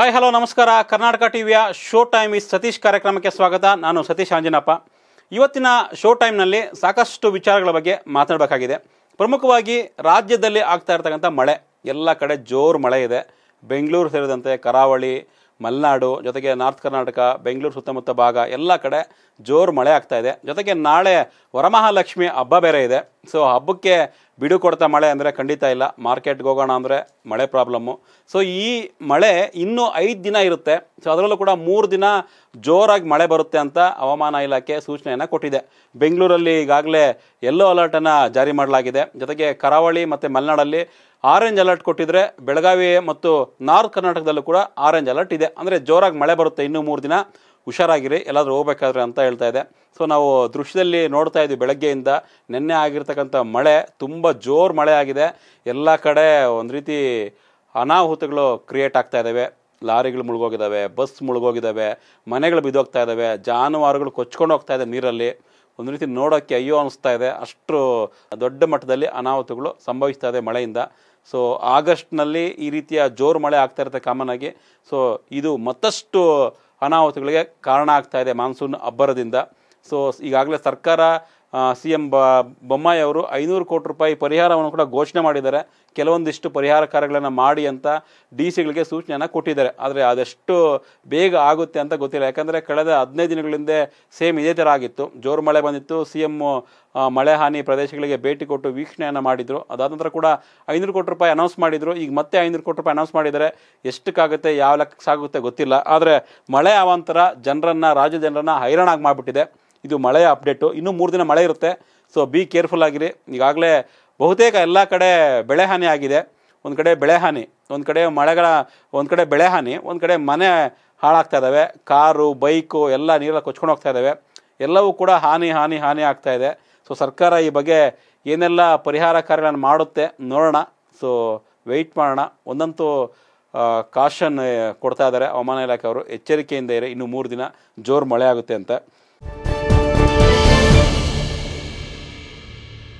hi hello ನಮಸ್ಕಾರ ಕರ್ನಾಟಕ ಟಿವಿಯ show time is Satish ಕಾರ್ಯಕ್ರಮಕ್ಕೆ ಸ್ವಾಗತ ನಾನು ಸತೀಶ್ ಆಂಜನಪ್ಪ ಇವತ್ತಿನ ಶೋ ಟೈಮ್ನಲ್ಲಿ ಸಾಕಷ್ಟು ವಿಚಾರಗಳ ಬಗ್ಗೆ ಮಾತಾಡಬೇಕಾಗಿದೆ ಪ್ರಮುಖವಾಗಿ ರಾಜ್ಯದಲ್ಲಿ ಆಗ್ತಾ ಇರ್ತಕ್ಕಂಥ ಮಳೆ ಎಲ್ಲ ಕಡೆ ಜೋರು ಮಳೆ ಇದೆ ಬೆಂಗಳೂರು ಸೇರಿದಂತೆ ಕರಾವಳಿ ಮಲೆನಾಡು ಜೊತೆಗೆ ನಾರ್ತ್ ಕರ್ನಾಟಕ ಬೆಂಗಳೂರು ಸುತ್ತಮುತ್ತ ಭಾಗ ಎಲ್ಲ ಕಡೆ ಜೋರು ಮಳೆ ಆಗ್ತಾ ಇದೆ ಜೊತೆಗೆ ನಾಳೆ ವರಮಹಾಲಕ್ಷ್ಮಿ ಹಬ್ಬ ಬೇರೆ ಇದೆ ಸೊ ಹಬ್ಬಕ್ಕೆ ಬಿಡು ಕೊಡ್ತಾ ಮಳೆ ಅಂದರೆ ಖಂಡಿತ ಇಲ್ಲ ಮಾರ್ಕೆಟ್ಗೆ ಹೋಗೋಣ ಅಂದರೆ ಮಳೆ ಪ್ರಾಬ್ಲಮ್ಮು ಸೊ ಈ ಮಳೆ ಇನ್ನೂ ಐದು ದಿನ ಇರುತ್ತೆ ಸೊ ಅದರಲ್ಲೂ ಕೂಡ ಮೂರು ದಿನ ಜೋರಾಗಿ ಮಳೆ ಬರುತ್ತೆ ಅಂತ ಹವಾಮಾನ ಇಲಾಖೆ ಸೂಚನೆಯನ್ನು ಕೊಟ್ಟಿದೆ ಬೆಂಗಳೂರಲ್ಲಿ ಈಗಾಗಲೇ ಯೆಲ್ಲೋ ಅಲರ್ಟನ್ನು ಜಾರಿ ಮಾಡಲಾಗಿದೆ ಜೊತೆಗೆ ಕರಾವಳಿ ಮತ್ತು ಮಲೆನಾಡಲ್ಲಿ ಆರೆಂಜ್ ಅಲರ್ಟ್ ಕೊಟ್ಟಿದ್ರೆ ಬೆಳಗಾವಿ ಮತ್ತು ನಾರ್ತ್ ಕರ್ನಾಟಕದಲ್ಲೂ ಕೂಡ ಆರೆಂಜ್ ಅಲರ್ಟ್ ಇದೆ ಅಂದರೆ ಜೋರಾಗಿ ಮಳೆ ಬರುತ್ತೆ ಇನ್ನೂ ಮೂರು ದಿನ ಹುಷಾರಾಗಿರಿ ಎಲ್ಲಾದರೂ ಹೋಗ್ಬೇಕಾದ್ರೆ ಅಂತ ಹೇಳ್ತಾ ಇದೆ ಸೊ ನಾವು ದೃಶ್ಯದಲ್ಲಿ ನೋಡ್ತಾ ಇದ್ವಿ ಬೆಳಗ್ಗೆಯಿಂದ ನಿನ್ನೆ ಆಗಿರ್ತಕ್ಕಂಥ ಮಳೆ ತುಂಬ ಜೋರು ಮಳೆ ಆಗಿದೆ ಎಲ್ಲ ಕಡೆ ಒಂದು ರೀತಿ ಅನಾಹುತಗಳು ಕ್ರಿಯೇಟ್ ಆಗ್ತಾ ಇದ್ದಾವೆ ಲಾರಿಗಳು ಮುಳುಗೋಗಿದ್ದಾವೆ ಬಸ್ ಮುಳುಗೋಗಿದ್ದಾವೆ ಮನೆಗಳು ಬಿದ್ದೋಗ್ತಾ ಇದ್ದಾವೆ ಜಾನುವಾರುಗಳು ಕೊಚ್ಕೊಂಡು ಹೋಗ್ತಾ ಇದೆ ನೀರಲ್ಲಿ ಒಂದು ರೀತಿ ನೋಡೋಕ್ಕೆ ಅಯ್ಯೋ ಅನಿಸ್ತಾ ಇದೆ ಅಷ್ಟು ದೊಡ್ಡ ಮಟ್ಟದಲ್ಲಿ ಅನಾಹುತಗಳು ಸಂಭವಿಸ್ತಾ ಇದೆ ಮಳೆಯಿಂದ ಸೊ ಆಗಸ್ಟ್ನಲ್ಲಿ ಈ ರೀತಿಯ ಜೋರು ಮಳೆ ಆಗ್ತಾ ಇರುತ್ತೆ ಕಾಮನ್ ಆಗಿ ಸೊ ಇದು ಮತ್ತಷ್ಟು ಅನಾಹುತಗಳಿಗೆ ಕಾರಣ ಆಗ್ತಾ ಇದೆ ಮಾನ್ಸೂನ್ ಅಬ್ಬರದಿಂದ ಸೊ ಈಗಾಗಲೇ ಸರ್ಕಾರ ಸಿ ಎಂ ಬ ಬೊಮ್ಮಾಯಿ ಅವರು ಐನೂರು ಕೋಟಿ ರೂಪಾಯಿ ಪರಿಹಾರವನ್ನು ಕೂಡ ಘೋಷಣೆ ಮಾಡಿದ್ದಾರೆ ಕೆಲವೊಂದಿಷ್ಟು ಪರಿಹಾರ ಕಾರ್ಯಗಳನ್ನು ಮಾಡಿ ಅಂತ ಡಿ ಸಿಗಳಿಗೆ ಸೂಚನೆಯನ್ನು ಕೊಟ್ಟಿದ್ದಾರೆ ಆದರೆ ಅದೆಷ್ಟು ಬೇಗ ಆಗುತ್ತೆ ಅಂತ ಗೊತ್ತಿಲ್ಲ ಯಾಕಂದರೆ ಕಳೆದ ಹದಿನೈದು ದಿನಗಳಿಂದ ಸೇಮ್ ಇದೇ ಥರ ಆಗಿತ್ತು ಜೋರು ಮಳೆ ಬಂದಿತ್ತು ಸಿ ಎಮ್ ಮಳೆ ಹಾನಿ ಪ್ರದೇಶಗಳಿಗೆ ಭೇಟಿ ಕೊಟ್ಟು ವೀಕ್ಷಣೆಯನ್ನು ಮಾಡಿದರು ಅದಾದ ನಂತರ ಕೂಡ ಐನೂರು ಕೋಟಿ ರೂಪಾಯಿ ಅನೌನ್ಸ್ ಮಾಡಿದರು ಈಗ ಮತ್ತೆ ಐನೂರು ಕೋಟಿ ರೂಪಾಯಿ ಅನೌನ್ಸ್ ಮಾಡಿದರೆ ಎಷ್ಟಕ್ಕಾಗುತ್ತೆ ಯಾವ ಸಾಗುತ್ತೆ ಗೊತ್ತಿಲ್ಲ ಆದರೆ ಮಳೆ ಅವಾಂತರ ಜನರನ್ನು ರಾಜ್ಯ ಜನರನ್ನು ಹೈರಾಣಾಗಿ ಮಾಡಿಬಿಟ್ಟಿದೆ ಇದು ಮಳೆಯ ಅಪ್ಡೇಟು ಇನ್ನೂ ಮೂರು ದಿನ ಮಳೆ ಇರುತ್ತೆ ಸೊ ಬಿ ಕೇರ್ಫುಲ್ ಆಗಿರಿ ಈಗಾಗಲೇ ಬಹುತೇಕ ಎಲ್ಲ ಕಡೆ ಬೆಳೆ ಹಾನಿ ಆಗಿದೆ ಒಂದು ಕಡೆ ಬೆಳೆ ಹಾನಿ ಒಂದು ಕಡೆ ಮಳೆಗಳ ಒಂದು ಕಡೆ ಬೆಳೆ ಹಾನಿ ಒಂದು ಕಡೆ ಮನೆ ಹಾಳಾಗ್ತಾ ಇದ್ದಾವೆ ಕಾರು ಬೈಕು ಎಲ್ಲ ನೀರೆಲ್ಲ ಕೊಚ್ಕೊಂಡು ಹೋಗ್ತಾ ಇದ್ದಾವೆ ಎಲ್ಲವೂ ಕೂಡ ಹಾನಿ ಹಾನಿ ಹಾನಿ ಆಗ್ತಾ ಇದೆ ಸೊ ಸರ್ಕಾರ ಈ ಬಗ್ಗೆ ಏನೆಲ್ಲ ಪರಿಹಾರ ಕಾರ್ಯಗಳನ್ನು ಮಾಡುತ್ತೆ ನೋಡೋಣ ಸೊ ವೆಯ್ಟ್ ಮಾಡೋಣ ಒಂದಂತೂ ಕಾಷನ್ ಕೊಡ್ತಾ ಇದ್ದಾರೆ ಹವಾಮಾನ ಇಲಾಖೆಯವರು ಎಚ್ಚರಿಕೆಯಿಂದ ಇರಿ ಇನ್ನು ಮೂರು ದಿನ ಜೋರು ಮಳೆ ಆಗುತ್ತೆ ಅಂತ